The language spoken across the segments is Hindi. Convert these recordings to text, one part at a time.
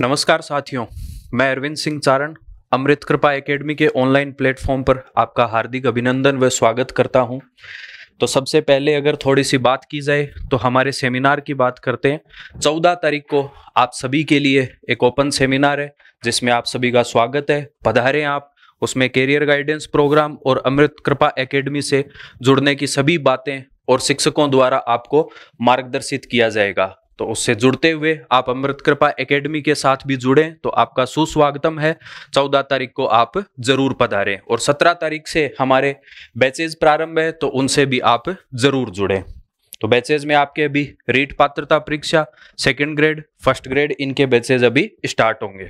नमस्कार साथियों मैं अरविंद सिंह चारण अमृत कृपा एकेडमी के ऑनलाइन प्लेटफॉर्म पर आपका हार्दिक अभिनंदन व स्वागत करता हूं तो सबसे पहले अगर थोड़ी सी बात की जाए तो हमारे सेमिनार की बात करते हैं चौदह तारीख को आप सभी के लिए एक ओपन सेमिनार है जिसमें आप सभी का स्वागत है पधारें आप उसमें कैरियर गाइडेंस प्रोग्राम और अमृत कृपा एकेडमी से जुड़ने की सभी बातें और शिक्षकों द्वारा आपको मार्गदर्शित किया जाएगा तो उससे जुड़ते हुए आप अमृत कृपा एकेडमी के साथ भी जुड़े तो आपका सुस्वागतम है चौदह तारीख को आप जरूर पधारें और सत्रह तारीख से हमारे बैचेज प्रारंभ है तो उनसे भी आप जरूर जुड़े तो बैचेज में आपके अभी रीट पात्रता परीक्षा सेकंड ग्रेड फर्स्ट ग्रेड इनके बैचेज अभी स्टार्ट होंगे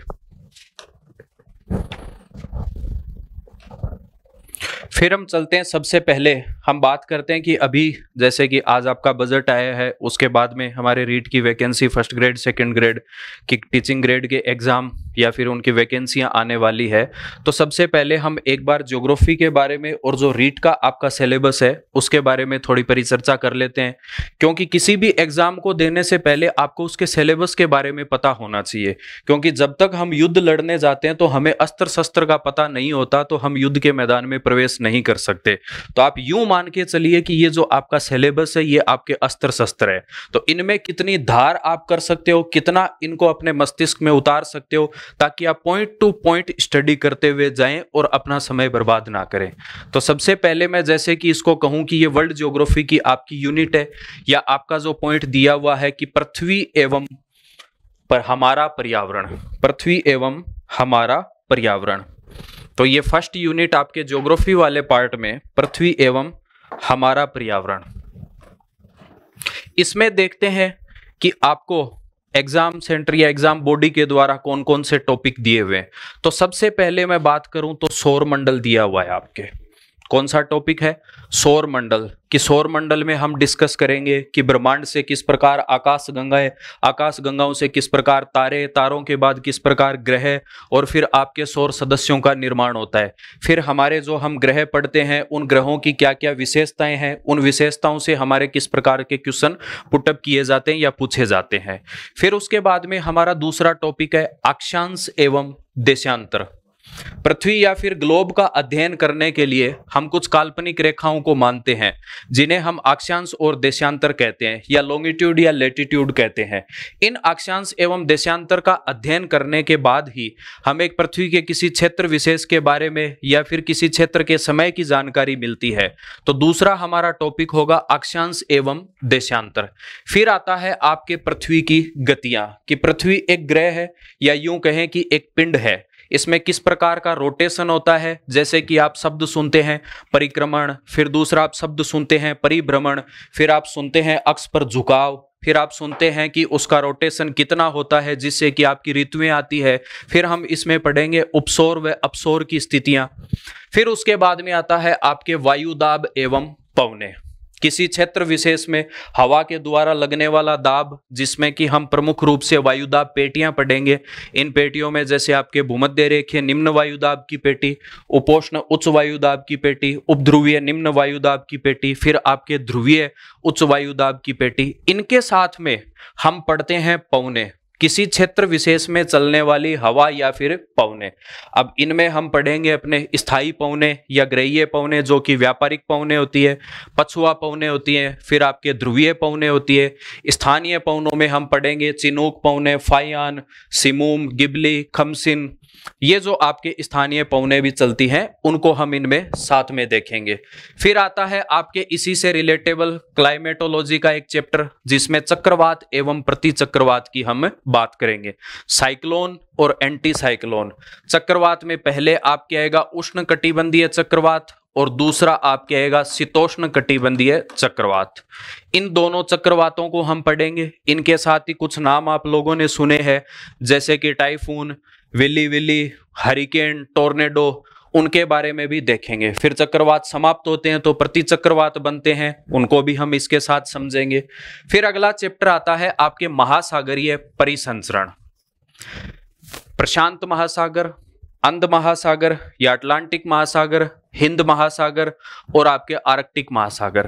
फिर हम चलते हैं सबसे पहले हम बात करते हैं कि अभी जैसे कि आज आपका बजट आया है उसके बाद में हमारे रीट की vacancy first grade second grade की टीचिंग ग्रेड के एग्ज़ाम या फिर उनकी वैकेंसियां आने वाली है तो सबसे पहले हम एक बार ज्योग्राफी के बारे में और जो रीट का आपका सिलेबस है उसके बारे में थोड़ी परिचर्चा कर लेते हैं क्योंकि किसी भी एग्ज़ाम को देने से पहले आपको उसके सिलेबस के बारे में पता होना चाहिए क्योंकि जब तक हम युद्ध लड़ने जाते हैं तो हमें अस्त्र शस्त्र का पता नहीं होता तो हम युद्ध के मैदान में प्रवेश नहीं कर सकते तो आप यूं मान के चलिए कि ये जो आपका सिलेबस है ये आपके अस्त्र शस्त्र है तो इनमें कितनी धार आप कर सकते हो कितना इनको अपने मस्तिष्क में उतार सकते हो ताकि आप पॉइंट टू पॉइंट स्टडी करते हुए जाएं और अपना समय बर्बाद ना करें तो सबसे पहले मैं जैसे कि इसको कहूं कि ये वर्ल्ड ज्योग्राफी की आपकी यूनिट है या आपका जो पॉइंट दिया हुआ है कि पृथ्वी एवं पर हमारा पर्यावरण पृथ्वी एवं हमारा पर्यावरण तो ये फर्स्ट यूनिट आपके ज्योग्राफी वाले पार्ट में पृथ्वी एवं हमारा पर्यावरण इसमें देखते हैं कि आपको एग्जाम सेंटर या एग्जाम बॉडी के द्वारा कौन कौन से टॉपिक दिए हुए हैं तो सबसे पहले मैं बात करूं तो सौर मंडल दिया हुआ है आपके कौन सा टॉपिक है सौर मंडल कि सौर मंडल में हम डिस्कस करेंगे कि ब्रह्मांड से किस प्रकार आकाश गंगाएं आकाश गंगाओं से किस प्रकार तारे तारों के बाद किस प्रकार ग्रह और फिर आपके सौर सदस्यों का निर्माण होता है फिर हमारे जो हम ग्रह पढ़ते हैं उन ग्रहों की क्या क्या विशेषताएं हैं उन विशेषताओं से हमारे किस प्रकार के क्वेश्चन पुटअप किए जाते हैं या पूछे जाते हैं फिर उसके बाद में हमारा दूसरा टॉपिक है अक्षांश एवं देशांतर पृथ्वी या फिर ग्लोब का अध्ययन करने के लिए हम कुछ काल्पनिक रेखाओं को मानते हैं जिन्हें हम अक्षांश और देशांतर कहते हैं या लॉन्गिट्यूड या लेटिट्यूड कहते हैं इन अक्षांश एवं देशांतर का अध्ययन करने के बाद ही हम एक पृथ्वी के किसी क्षेत्र विशेष के बारे में या फिर किसी क्षेत्र के समय की जानकारी मिलती है तो दूसरा हमारा टॉपिक होगा अक्षांश एवं देशांतर फिर आता है आपके पृथ्वी की गतियां कि पृथ्वी एक ग्रह है या यूं कहें कि एक पिंड है इसमें किस प्रकार का रोटेशन होता है जैसे कि आप शब्द सुनते हैं परिक्रमण फिर दूसरा आप शब्द सुनते हैं परिभ्रमण फिर आप सुनते हैं अक्स पर झुकाव फिर आप सुनते हैं कि उसका रोटेशन कितना होता है जिससे कि आपकी ऋतुएं आती है फिर हम इसमें पढ़ेंगे उपसोर व अपसोर की स्थितियां फिर उसके बाद में आता है आपके वायुदाब एवं पवने किसी क्षेत्र विशेष में हवा के द्वारा लगने वाला दाब जिसमें कि हम प्रमुख रूप से वायुदाब पेटियां पढ़ेंगे इन पेटियों में जैसे आपके भूमध्य रेखीय निम्न वायुदाब की पेटी उपोष्ण उच्च वायुदाब की पेटी उपध्रुवीय निम्न वायुदाब की पेटी फिर आपके ध्रुवीय उच्च वायुदाब की पेटी इनके साथ में हम पढ़ते हैं पौने किसी क्षेत्र विशेष में चलने वाली हवा या फिर पवने अब इनमें हम पढ़ेंगे अपने स्थायी पवने या ग्रहीय पवने जो कि व्यापारिक पवने होती है पछुआ पवने होती हैं फिर आपके ध्रुवीय पवने होती है स्थानीय पवनों में हम पढ़ेंगे चिनूक पवने फायान सिमूम गिबली खमसिन ये जो आपके स्थानीय पौने भी चलती हैं उनको हम इनमें साथ में देखेंगे फिर आता है आपके इसी से रिलेटेबल क्लाइमेटोलॉजी का एक चैप्टर जिसमें चक्रवात एवं प्रति चक्रवात की हम बात करेंगे साइक्लोन और एंटी साइक्लोन चक्रवात में पहले आपके आएगा उष्ण कटिबंधीय चक्रवात और दूसरा आपके आएगा शीतोष्ण कटिबंधीय चक्रवात इन दोनों चक्रवातों को हम पढ़ेंगे इनके साथ ही कुछ नाम आप लोगों ने सुने हैं जैसे कि typhoon willy willy hurricane tornado उनके बारे में भी देखेंगे फिर चक्रवात समाप्त होते हैं तो प्रति चक्रवात बनते हैं उनको भी हम इसके साथ समझेंगे फिर अगला चैप्टर आता है आपके महासागरीय परिसंचरण प्रशांत महासागर अंध महासागर या अटलांटिक महासागर हिंद महासागर और आपके आर्कटिक महासागर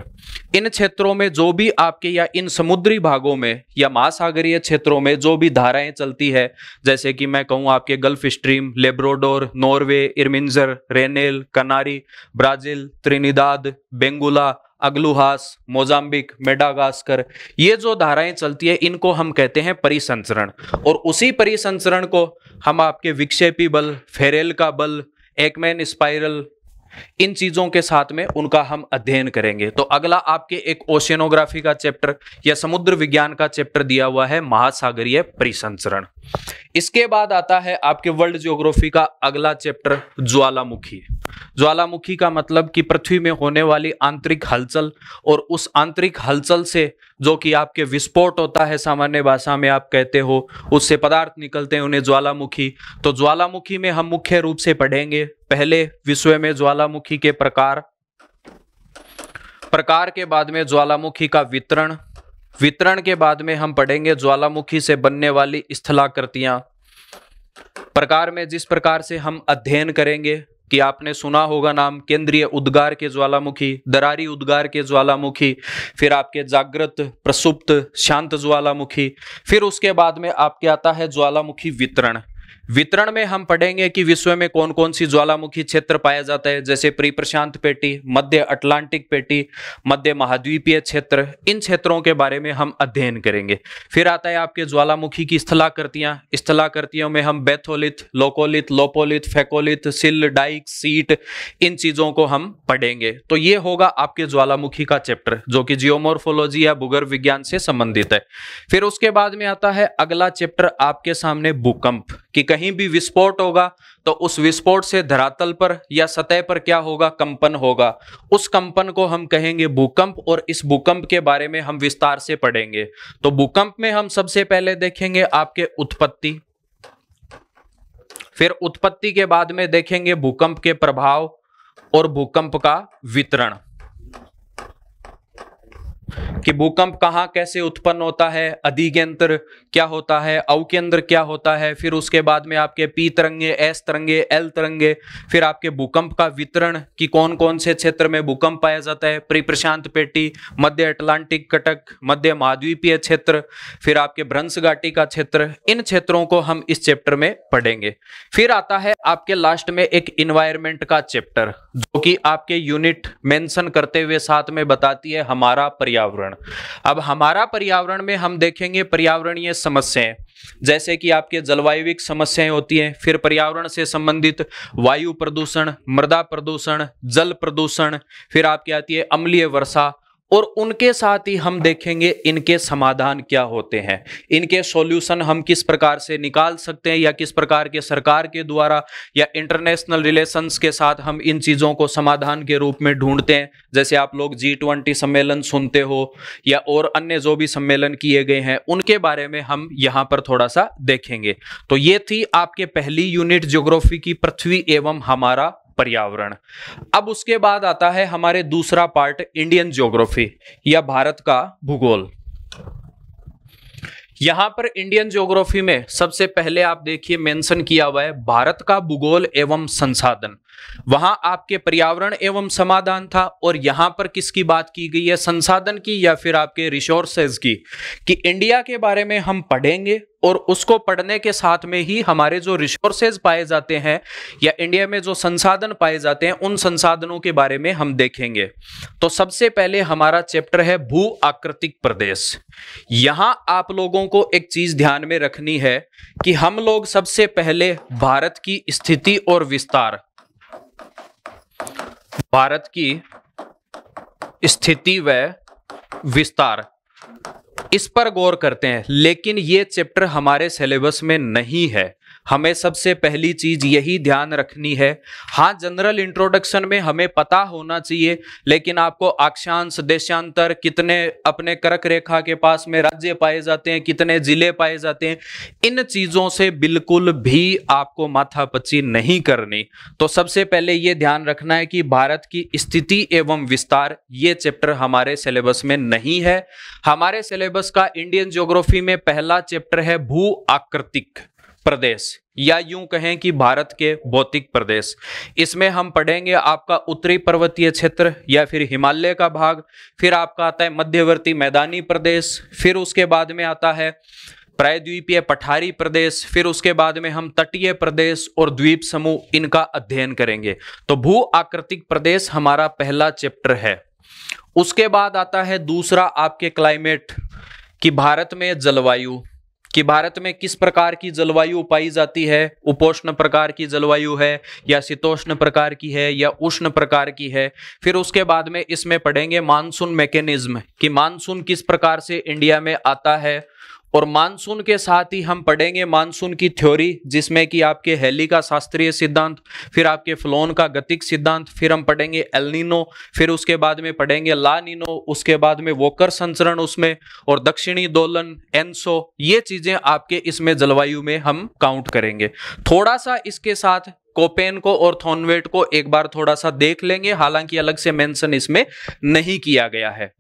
इन क्षेत्रों में जो भी आपके या इन समुद्री भागों में या महासागरीय क्षेत्रों में जो भी धाराएं चलती है जैसे कि मैं कहूँ आपके Gulf Stream Labrador Norway Irminger Rennell Canary Brazil Trinidad Benguela Agulhas Mozambique Madagascar ये जो धाराएं चलती है इनको हम कहते हैं परिसंचरण और उसी परिसंचरण को हम आपके विक्षेपी बल फेरेल का बल एकमैन स्पाइरल इन चीजों के साथ में उनका हम अध्ययन करेंगे तो अगला आपके एक ओशियनोग्राफी का चैप्टर या समुद्र विज्ञान का चैप्टर दिया हुआ है महासागरीय परिसंचरण इसके बाद आता है आपके वर्ल्ड ज्योग्राफी का अगला चैप्टर ज्वालामुखी ज्वालामुखी का मतलब कि पृथ्वी में होने वाली आंतरिक हलचल और उस आंतरिक हलचल से जो कि आपके विस्फोट होता है सामान्य भाषा में आप कहते हो उससे पदार्थ निकलते हैं उन्हें ज्वालामुखी तो ज्वालामुखी में हम मुख्य रूप से पढ़ेंगे पहले विश्व में ज्वालामुखी के प्रकार प्रकार के बाद में ज्वालामुखी का वितरण वितरण के बाद में हम पढ़ेंगे ज्वालामुखी से बनने वाली स्थलाकृतियां प्रकार में जिस प्रकार से हम अध्ययन करेंगे कि आपने सुना होगा नाम केंद्रीय उद्गार के ज्वालामुखी दरारी उद्गार के ज्वालामुखी फिर आपके जागृत प्रसुप्त शांत ज्वालामुखी फिर उसके बाद में आपके आता है ज्वालामुखी वितरण वितरण में हम पढ़ेंगे कि विश्व में कौन कौन सी ज्वालामुखी क्षेत्र पाया जाता है जैसे प्री प्रशांत पेटी मध्य अटलांटिक पेटी मध्य महाद्वीपीय क्षेत्र इन क्षेत्रों के बारे में हम अध्ययन करेंगे फिर आता है आपके ज्वालामुखी की स्थलाकृतियां स्थलाकृतियों में हम बेथोलिथ लोकोलिथ लोपोलिथ फेकोलिथ सिल डाइक सीट इन चीजों को हम पढ़ेंगे तो ये होगा आपके ज्वालामुखी का चैप्टर जो कि जियोमोर्फोलॉजी या भूगर्भ विज्ञान से संबंधित है फिर उसके बाद में आता है अगला चैप्टर आपके सामने भूकंप कि कहीं भी विस्फोट होगा तो उस विस्फोट से धरातल पर या सतह पर क्या होगा कंपन होगा उस कंपन को हम कहेंगे भूकंप और इस भूकंप के बारे में हम विस्तार से पढ़ेंगे तो भूकंप में हम सबसे पहले देखेंगे आपके उत्पत्ति फिर उत्पत्ति के बाद में देखेंगे भूकंप के प्रभाव और भूकंप का वितरण कि भूकंप कहाँ कैसे उत्पन्न होता है अधि के अंदर क्या होता है अव के अंदर क्या होता है फिर उसके बाद में आपके पी तरंगे एस तरंगे एल तरंगे फिर आपके भूकंप का वितरण कि कौन कौन से क्षेत्र में भूकंप पाया जाता है प्री प्रशांत पेटी मध्य अटलांटिक कटक मध्य महाद्वीपीय क्षेत्र फिर आपके भ्रंश घाटी का क्षेत्र इन क्षेत्रों को हम इस चैप्टर में पढ़ेंगे फिर आता है आपके लास्ट में एक इन्वायरमेंट का चैप्टर जो कि आपके यूनिट मेंशन करते हुए साथ में बताती है हमारा पर्यावरण पर्यावरण अब हमारा पर्यावरण में हम देखेंगे पर्यावरणीय समस्याएं जैसे कि आपके जलवायुविक समस्याएं होती हैं फिर पर्यावरण से संबंधित वायु प्रदूषण मृदा प्रदूषण जल प्रदूषण फिर आपकी आती है अम्लीय वर्षा और उनके साथ ही हम देखेंगे इनके समाधान क्या होते हैं इनके सॉल्यूशन हम किस प्रकार से निकाल सकते हैं या किस प्रकार के सरकार के द्वारा या इंटरनेशनल रिलेशंस के साथ हम इन चीज़ों को समाधान के रूप में ढूंढते हैं जैसे आप लोग जी ट्वेंटी सम्मेलन सुनते हो या और अन्य जो भी सम्मेलन किए गए हैं उनके बारे में हम यहाँ पर थोड़ा सा देखेंगे तो ये थी आपके पहली यूनिट ज्योग्राफी की पृथ्वी एवं हमारा पर्यावरण अब उसके बाद आता है हमारे दूसरा पार्ट इंडियन ज्योग्राफी या भारत का भूगोल यहां पर इंडियन ज्योग्राफी में सबसे पहले आप देखिए मेंशन किया हुआ है भारत का भूगोल एवं संसाधन वहां आपके पर्यावरण एवं समाधान था और यहां पर किसकी बात की गई है संसाधन की या फिर आपके रिसोर्सेज की कि इंडिया के बारे में हम पढ़ेंगे और उसको पढ़ने के साथ में ही हमारे जो रिसोर्सेज पाए जाते हैं या इंडिया में जो संसाधन पाए जाते हैं उन संसाधनों के बारे में हम देखेंगे तो सबसे पहले हमारा चैप्टर है भू आकृतिक प्रदेश यहां आप लोगों को एक चीज ध्यान में रखनी है कि हम लोग सबसे पहले भारत की स्थिति और विस्तार भारत की स्थिति व विस्तार इस पर गौर करते हैं लेकिन ये चैप्टर हमारे सिलेबस में नहीं है हमें सबसे पहली चीज यही ध्यान रखनी है हाँ जनरल इंट्रोडक्शन में हमें पता होना चाहिए लेकिन आपको अक्षांश देशांतर कितने अपने करक रेखा के पास में राज्य पाए जाते हैं कितने जिले पाए जाते हैं इन चीजों से बिल्कुल भी आपको माथापच्ची नहीं करनी तो सबसे पहले ये ध्यान रखना है कि भारत की स्थिति एवं विस्तार ये चैप्टर हमारे सिलेबस में नहीं है हमारे सिलेबस का इंडियन ज्योग्राफी में पहला चैप्टर है भू आकृतिक प्रदेश या यूं कहें कि भारत के भौतिक प्रदेश इसमें हम पढ़ेंगे आपका उत्तरी पर्वतीय क्षेत्र या फिर हिमालय का भाग फिर आपका आता है मध्यवर्ती मैदानी प्रदेश फिर उसके बाद में आता है प्रायद्वीपीय पठारी प्रदेश फिर उसके बाद में हम तटीय प्रदेश और द्वीप समूह इनका अध्ययन करेंगे तो भू आकृतिक प्रदेश हमारा पहला चैप्टर है उसके बाद आता है दूसरा आपके क्लाइमेट कि भारत में जलवायु कि भारत में किस प्रकार की जलवायु पाई जाती है उपोष्ण प्रकार की जलवायु है या शीतोष्ण प्रकार की है या उष्ण प्रकार की है फिर उसके बाद में इसमें पढ़ेंगे मानसून मैकेनिज्म कि मानसून किस प्रकार से इंडिया में आता है और मानसून के साथ ही हम पढ़ेंगे मानसून की थ्योरी जिसमें कि आपके हेली का शास्त्रीय सिद्धांत फिर आपके फ्लोन का गतिक सिद्धांत फिर हम पढ़ेंगे एलनिनो फिर उसके बाद में पढ़ेंगे लानिनो उसके बाद में वोकर संचरण उसमें और दक्षिणी दोलन एनसो ये चीज़ें आपके इसमें जलवायु में हम काउंट करेंगे थोड़ा सा इसके साथ कोपेन को और थॉनवेट को एक बार थोड़ा सा देख लेंगे हालांकि अलग से मेंशन इसमें नहीं किया गया है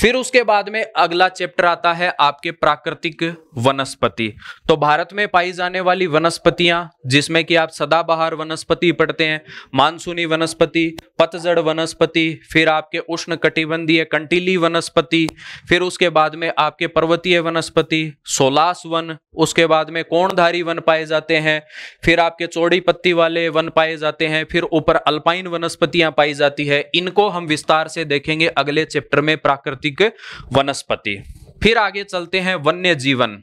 फिर उसके बाद में अगला चैप्टर आता है आपके प्राकृतिक वनस्पति तो भारत में पाई जाने वाली वनस्पतियां जिसमें कि आप सदाबहार वनस्पति पढ़ते हैं मानसूनी वनस्पति पतझड़ वनस्पति फिर आपके उष्ण कटिबंधीय कंटीली वनस्पति फिर उसके बाद में आपके पर्वतीय वनस्पति सोलास वन उसके बाद में कोणधारी वन पाए जाते हैं फिर आपके चौड़ी पत्ती वाले वन पाए जाते हैं फिर ऊपर अल्पाइन वनस्पतियां पाई जाती है इनको हम विस्तार से देखेंगे अगले चैप्टर में प्राकृतिक वनस्पति फिर आगे चलते हैं वन्य जीवन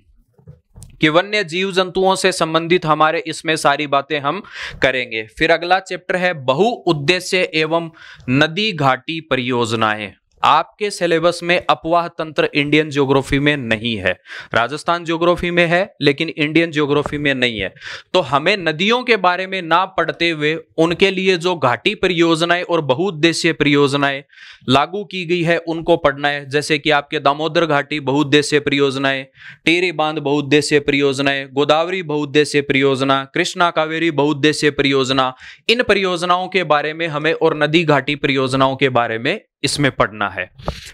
कि वन्य जीव जंतुओं से संबंधित हमारे इसमें सारी बातें हम करेंगे फिर अगला चैप्टर है बहु उद्देश्य एवं नदी घाटी परियोजनाएं आपके सिलेबस में अपवाह तंत्र इंडियन ज्योग्राफी में नहीं है राजस्थान ज्योग्राफी में है लेकिन इंडियन ज्योग्राफी में नहीं है तो हमें नदियों के बारे में ना पढ़ते हुए उनके लिए जो घाटी परियोजनाएं और बहुउद्देश्य परियोजनाएं लागू की गई है उनको पढ़ना है जैसे कि आपके दामोदर घाटी बहुउद्देश्य परियोजनाएं टेरी बांध बहुउद्देश्य परियोजनाएं गोदावरी बहुउद्देश्य परियोजना कृष्णा कावेरी बहुउद्देश्य परियोजना इन परियोजनाओं के बारे में हमें और नदी घाटी परियोजनाओं के बारे में इसमें पढ़ना है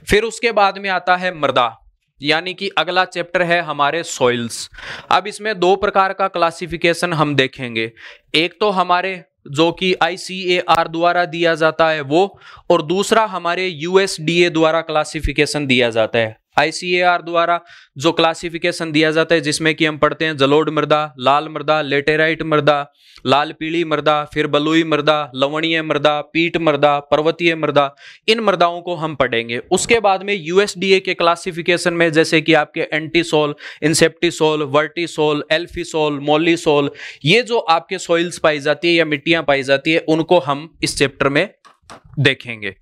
फिर उसके बाद में आता है मृदा यानी कि अगला चैप्टर है हमारे सॉइल्स अब इसमें दो प्रकार का क्लासिफिकेशन हम देखेंगे एक तो हमारे जो कि आईसीएआर द्वारा दिया जाता है वो और दूसरा हमारे यूएसडीए द्वारा क्लासिफिकेशन दिया जाता है आईसीएआर द्वारा जो क्लासिफिकेशन दिया जाता है जिसमें कि हम पढ़ते हैं जलोड मृदा लाल मृदा लेटेराइट मृदा लाल पीली मृदा फिर बलुई मृदा लवणीय मृदा पीट मृदा पर्वतीय मृदा इन मृदाओं को हम पढ़ेंगे उसके बाद में यूएसडीए के क्लासिफिकेशन में जैसे कि आपके एंटीसोल इंसेप्टिसोल वर्टिसोल एल्फिसोल मोलीसोल ये जो आपके सॉइल्स पाई जाती है या मिट्टियाँ पाई जाती है उनको हम इस चैप्टर में देखेंगे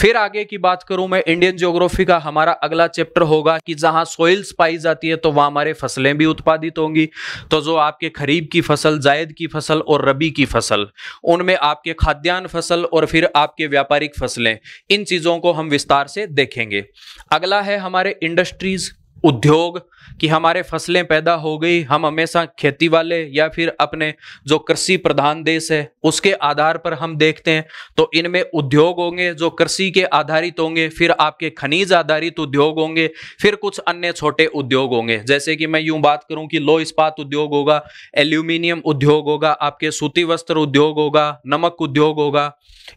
फिर आगे की बात करूं मैं इंडियन ज्योग्राफी का हमारा अगला चैप्टर होगा कि जहां सोइल्स पाई जाती है तो वहां हमारे फसलें भी उत्पादित होंगी तो जो आपके खरीब की फसल जायद की फसल और रबी की फसल उनमें आपके खाद्यान्न फसल और फिर आपके व्यापारिक फसलें इन चीज़ों को हम विस्तार से देखेंगे अगला है हमारे इंडस्ट्रीज़ उद्योग कि हमारे फसलें पैदा हो गई हम हमेशा खेती वाले या फिर अपने जो कृषि प्रधान देश है उसके आधार पर हम देखते हैं तो इनमें उद्योग होंगे जो कृषि के आधारित होंगे फिर आपके खनिज आधारित उद्योग होंगे फिर कुछ अन्य छोटे उद्योग होंगे जैसे कि मैं यूं बात करूं कि लो इस्पात उद्योग होगा एल्यूमिनियम उद्योग होगा आपके सूती वस्त्र उद्योग होगा नमक उद्योग होगा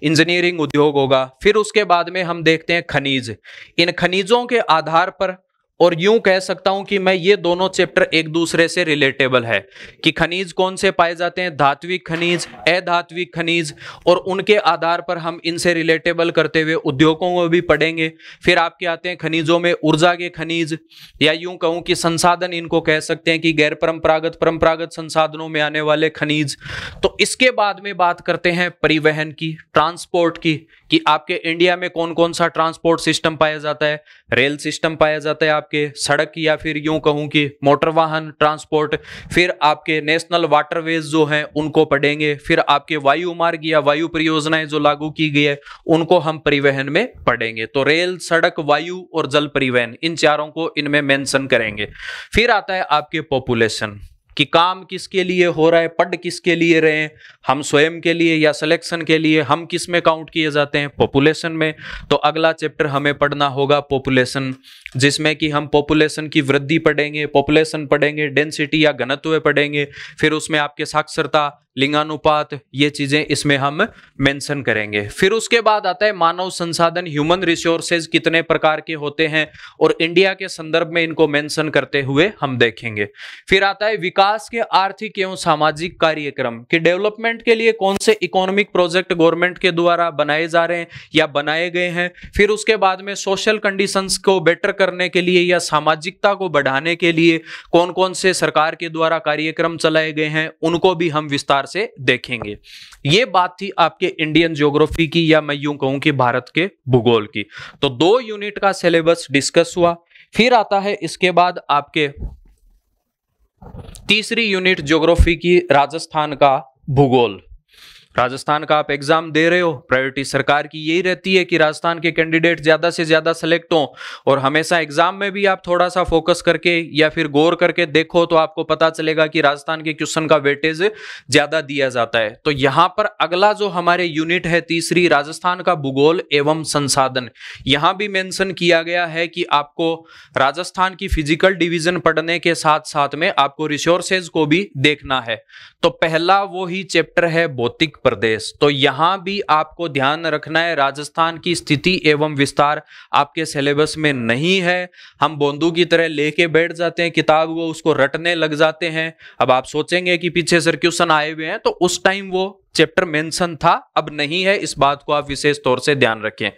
इंजीनियरिंग उद्योग होगा फिर उसके बाद में हम देखते हैं खनिज इन खनिजों के आधार पर और यूं कह सकता हूं कि मैं ये दोनों चैप्टर एक दूसरे से रिलेटेबल है कि खनिज कौन से पाए जाते हैं धात्विक खनिज अधात्विक खनिज और उनके आधार पर हम इनसे रिलेटेबल करते हुए उद्योगों को भी पढ़ेंगे फिर आपके आते हैं खनिजों में ऊर्जा के खनिज या यूं कहूं कि संसाधन इनको कह सकते हैं कि गैर परंपरागत परंपरागत संसाधनों में आने वाले खनिज तो इसके बाद में बात करते हैं परिवहन की ट्रांसपोर्ट की कि आपके इंडिया में कौन कौन सा ट्रांसपोर्ट सिस्टम पाया जाता है रेल सिस्टम पाया जाता है आपके सड़क या फिर यूं कहूं कि मोटर वाहन ट्रांसपोर्ट फिर आपके नेशनल वाटरवेज जो हैं उनको पढ़ेंगे फिर आपके वायु मार्ग या वायु परियोजनाएं जो लागू की गई है उनको हम परिवहन में पढ़ेंगे तो रेल सड़क वायु और जल परिवहन इन चारों को इनमें मैंशन करेंगे फिर आता है आपके पॉपुलेशन कि काम किसके लिए हो रहा है पढ़ किसके लिए रहे हम स्वयं के लिए या सिलेक्शन के लिए हम किस में काउंट किए जाते हैं पॉपुलेशन में तो अगला चैप्टर हमें पढ़ना होगा पॉपुलेशन जिसमें कि हम पॉपुलेशन की वृद्धि पढ़ेंगे पॉपुलेशन पढ़ेंगे डेंसिटी या घनत्व पढ़ेंगे फिर उसमें आपके साक्षरता लिंगानुपात ये चीज़ें इसमें हम मेंशन करेंगे फिर उसके बाद आता है मानव संसाधन ह्यूमन रिसोर्सेज कितने प्रकार के होते हैं और इंडिया के संदर्भ में इनको मेंशन करते हुए हम देखेंगे फिर आता है विकास विकास के आर्थिक एवं सामाजिक कार्यक्रम के डेवलपमेंट के लिए कौन से इकोनॉमिक प्रोजेक्ट गवर्नमेंट के द्वारा बनाए जा रहे हैं या बनाए गए हैं फिर उसके बाद में सोशल कंडीशंस को बेटर करने के लिए या सामाजिकता को बढ़ाने के लिए कौन कौन से सरकार के द्वारा कार्यक्रम चलाए गए हैं उनको भी हम विस्तार से देखेंगे ये बात थी आपके इंडियन ज्योग्राफी की या मैं यूं कहूं कि भारत के भूगोल की तो दो यूनिट का सिलेबस डिस्कस हुआ फिर आता है इसके बाद आपके तीसरी यूनिट ज्योग्राफी की राजस्थान का भूगोल राजस्थान का आप एग्जाम दे रहे हो प्रायोरिटी सरकार की यही रहती है कि राजस्थान के कैंडिडेट ज्यादा से ज्यादा सेलेक्ट हों और हमेशा एग्जाम में भी आप थोड़ा सा फोकस करके या फिर गौर करके देखो तो आपको पता चलेगा कि राजस्थान के क्वेश्चन का वेटेज ज्यादा दिया जाता है तो यहां पर अगला जो हमारे यूनिट है तीसरी राजस्थान का भूगोल एवं संसाधन यहां भी मैंशन किया गया है कि आपको राजस्थान की फिजिकल डिविजन पढ़ने के साथ साथ में आपको रिसोर्सेज को भी देखना है तो पहला वो ही चैप्टर है भौतिक प्रदेश तो यहाँ भी आपको ध्यान रखना है राजस्थान की स्थिति एवं विस्तार आपके सिलेबस में नहीं है हम बोंदू की तरह लेके बैठ जाते हैं किताब वो उसको रटने लग जाते हैं अब आप सोचेंगे कि पीछे सर क्वेश्चन आए हुए हैं तो उस टाइम वो चैप्टर मेंशन था अब नहीं है इस बात को आप विशेष तौर से ध्यान रखें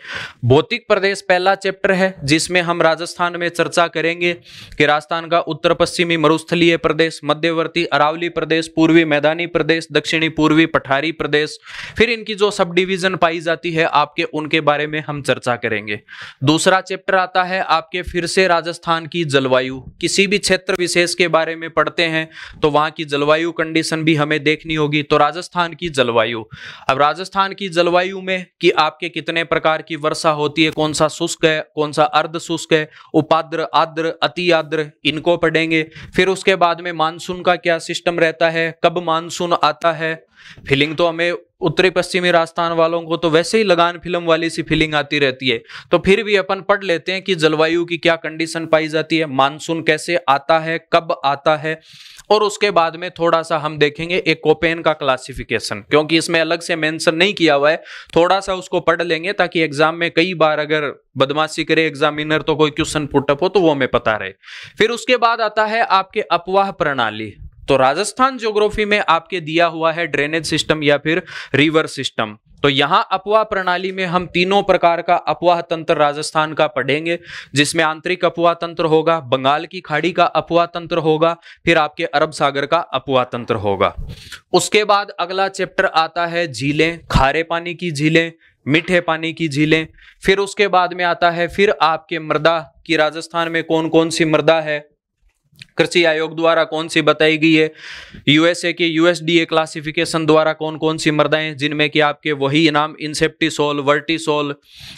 भौतिक प्रदेश पहला चैप्टर है जिसमें हम राजस्थान में चर्चा करेंगे कि राजस्थान का उत्तर पश्चिमी मरुस्थलीय प्रदेश मध्यवर्ती अरावली प्रदेश पूर्वी मैदानी प्रदेश दक्षिणी पूर्वी पठारी प्रदेश फिर इनकी जो सब डिवीजन पाई जाती है आपके उनके बारे में हम चर्चा करेंगे दूसरा चैप्टर आता है आपके फिर से राजस्थान की जलवायु किसी भी क्षेत्र विशेष के बारे में पढ़ते हैं तो वहां की जलवायु कंडीशन भी हमें देखनी होगी तो राजस्थान की जलवायु अब राजस्थान की जलवायु में कि आपके कितने प्रकार की वर्षा होती है कौन सा शुष्क है कौन सा अर्ध शुष्क है उपाद्र आद्र अति आद्र इनको पढ़ेंगे फिर उसके बाद में मानसून का क्या सिस्टम रहता है कब मानसून आता है फीलिंग तो हमें उत्तरी पश्चिमी राजस्थान वालों को तो वैसे ही लगान फिल्म वाली सी फीलिंग आती रहती है तो फिर भी अपन पढ़ लेते हैं कि जलवायु की क्या कंडीशन पाई जाती है मानसून कैसे आता है कब आता है और उसके बाद में थोड़ा सा हम देखेंगे एक कोपेन का क्लासिफिकेशन क्योंकि इसमें अलग से मेंशन नहीं किया हुआ है थोड़ा सा उसको पढ़ लेंगे ताकि एग्जाम में कई बार अगर बदमाशी करे एग्जामिनर तो कोई क्वेश्चन पुटअप हो तो वो हमें पता रहे फिर उसके बाद आता है आपके अपवाह प्रणाली तो राजस्थान ज्योग्राफी में आपके दिया हुआ है ड्रेनेज सिस्टम या फिर रिवर सिस्टम तो यहां अपवाह प्रणाली में हम तीनों प्रकार का अपवाह तंत्र राजस्थान का पढ़ेंगे जिसमें आंतरिक अपवाह तंत्र होगा बंगाल की खाड़ी का अपवाह तंत्र होगा फिर आपके अरब सागर का अपवाह तंत्र होगा उसके बाद अगला चैप्टर आता है झीलें खारे पानी की झीलें मीठे पानी की झीलें फिर उसके बाद में आता है फिर आपके मृदा कि राजस्थान में कौन कौन सी मृदा है कृषि आयोग द्वारा कौन सी बताई गई है यूएसए की यूएसडीए क्लासिफिकेशन द्वारा कौन कौन सी मृदाएं जिनमें कि आपके वही नाम इंसेप्टिसोल वर्टिसोल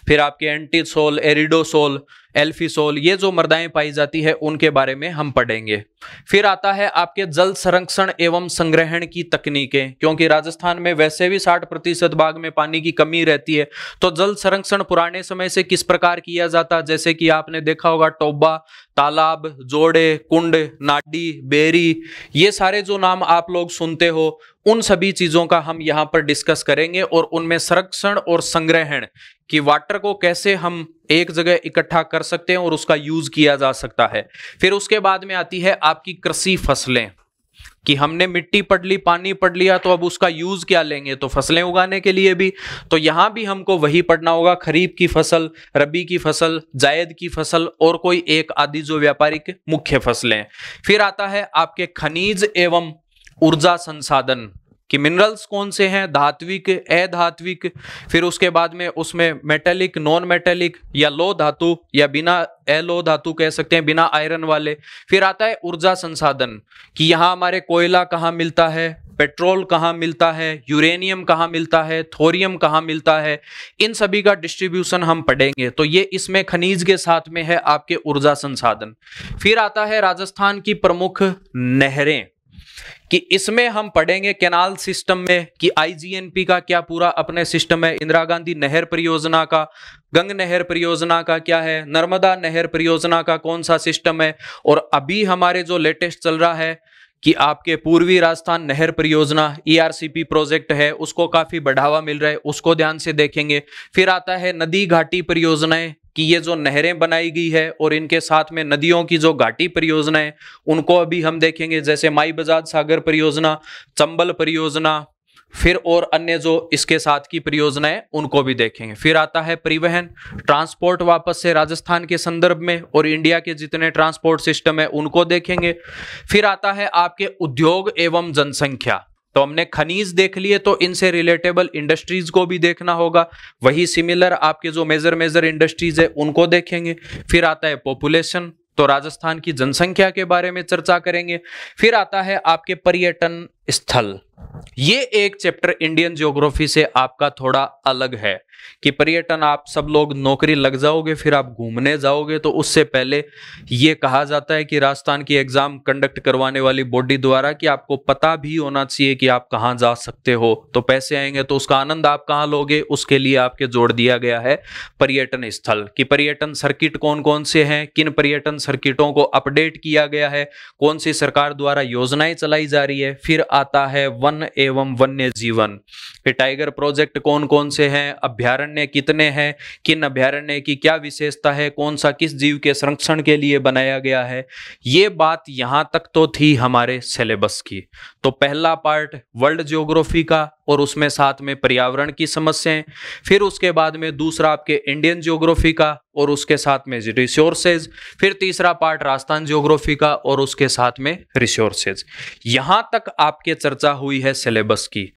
फिर आपके एंटीसोल एरिडोसोल एल्फिसोल ये जो मर्दाएं पाई जाती है उनके बारे में हम पढ़ेंगे फिर आता है आपके जल संरक्षण एवं संग्रहण की तकनीकें क्योंकि राजस्थान में वैसे भी 60 प्रतिशत भाग में पानी की कमी रहती है तो जल संरक्षण पुराने समय से किस प्रकार किया जाता जैसे कि आपने देखा होगा टोबा तालाब जोड़े कुंड नाडी बेरी ये सारे जो नाम आप लोग सुनते हो उन सभी चीज़ों का हम यहाँ पर डिस्कस करेंगे और उनमें संरक्षण और संग्रहण कि वाटर को कैसे हम एक जगह इकट्ठा कर सकते हैं और उसका यूज किया जा सकता है फिर उसके बाद में आती है आपकी कृषि फसलें कि हमने मिट्टी पड़ ली पानी पड़ लिया तो अब उसका यूज क्या लेंगे तो फसलें उगाने के लिए भी तो यहां भी हमको वही पढ़ना होगा खरीफ की फसल रबी की फसल जायद की फसल और कोई एक आदि जो व्यापारिक मुख्य फसलें फिर आता है आपके खनिज एवं ऊर्जा संसाधन कि मिनरल्स कौन से हैं धात्विक अधात्विक फिर उसके बाद में उसमें मेटेलिक नॉन मेटेलिक या लो धातु या बिना एलो धातु कह सकते हैं बिना आयरन वाले फिर आता है ऊर्जा संसाधन कि यहाँ हमारे कोयला कहाँ मिलता है पेट्रोल कहाँ मिलता है यूरेनियम कहाँ मिलता है थोरियम कहाँ मिलता है इन सभी का डिस्ट्रीब्यूशन हम पढ़ेंगे तो ये इसमें खनिज के साथ में है आपके ऊर्जा संसाधन फिर आता है राजस्थान की प्रमुख नहरें कि इसमें हम पढ़ेंगे कैनाल सिस्टम में कि आईजीएनपी का क्या पूरा अपने सिस्टम है इंदिरा गांधी नहर परियोजना का गंग नहर परियोजना का क्या है नर्मदा नहर परियोजना का कौन सा सिस्टम है और अभी हमारे जो लेटेस्ट चल रहा है कि आपके पूर्वी राजस्थान नहर परियोजना ईआरसीपी e प्रोजेक्ट है उसको काफ़ी बढ़ावा मिल रहा है उसको ध्यान से देखेंगे फिर आता है नदी घाटी परियोजनाएं कि ये जो नहरें बनाई गई है और इनके साथ में नदियों की जो घाटी परियोजना है उनको अभी हम देखेंगे जैसे माई बजाज सागर परियोजना चंबल परियोजना फिर और अन्य जो इसके साथ की परियोजनाएं उनको भी देखेंगे फिर आता है परिवहन ट्रांसपोर्ट वापस से राजस्थान के संदर्भ में और इंडिया के जितने ट्रांसपोर्ट सिस्टम है उनको देखेंगे फिर आता है आपके उद्योग एवं जनसंख्या तो हमने खनिज देख लिए तो इनसे रिलेटेबल इंडस्ट्रीज को भी देखना होगा वही सिमिलर आपके जो मेजर मेजर इंडस्ट्रीज है उनको देखेंगे फिर आता है पॉपुलेशन तो राजस्थान की जनसंख्या के बारे में चर्चा करेंगे फिर आता है आपके पर्यटन स्थल ये एक चैप्टर इंडियन ज्योग्राफी से आपका थोड़ा अलग है कि पर्यटन आप सब लोग नौकरी लग जाओगे फिर आप घूमने जाओगे तो उससे पहले ये कहा जाता है कि राजस्थान की एग्जाम कंडक्ट करवाने वाली बॉडी द्वारा कि आपको पता भी होना चाहिए कि आप कहाँ जा सकते हो तो पैसे आएंगे तो उसका आनंद आप कहाँ लोगे उसके लिए आपके जोड़ दिया गया है पर्यटन स्थल कि पर्यटन सर्किट कौन कौन से हैं किन पर्यटन सर्किटों को अपडेट किया गया है कौन सी सरकार द्वारा योजनाएं चलाई जा रही है फिर आता है वन एवं वन्य जीवन फिर टाइगर प्रोजेक्ट कौन कौन से हैं अभ्यारण्य कितने हैं किन अभ्यारण्य की क्या विशेषता है कौन सा किस जीव के संरक्षण के लिए बनाया गया है ये बात यहाँ तक तो थी हमारे सिलेबस की तो पहला पार्ट वर्ल्ड ज्योग्राफी का और उसमें साथ में पर्यावरण की समस्याएं फिर उसके बाद में दूसरा आपके इंडियन ज्योग्राफी का और उसके साथ में रिसोर्सेज फिर तीसरा पार्ट राजस्थान ज्योग्राफी का और उसके साथ में रिसोर्सेज यहां तक आपके चर्चा हुई है सिलेबस की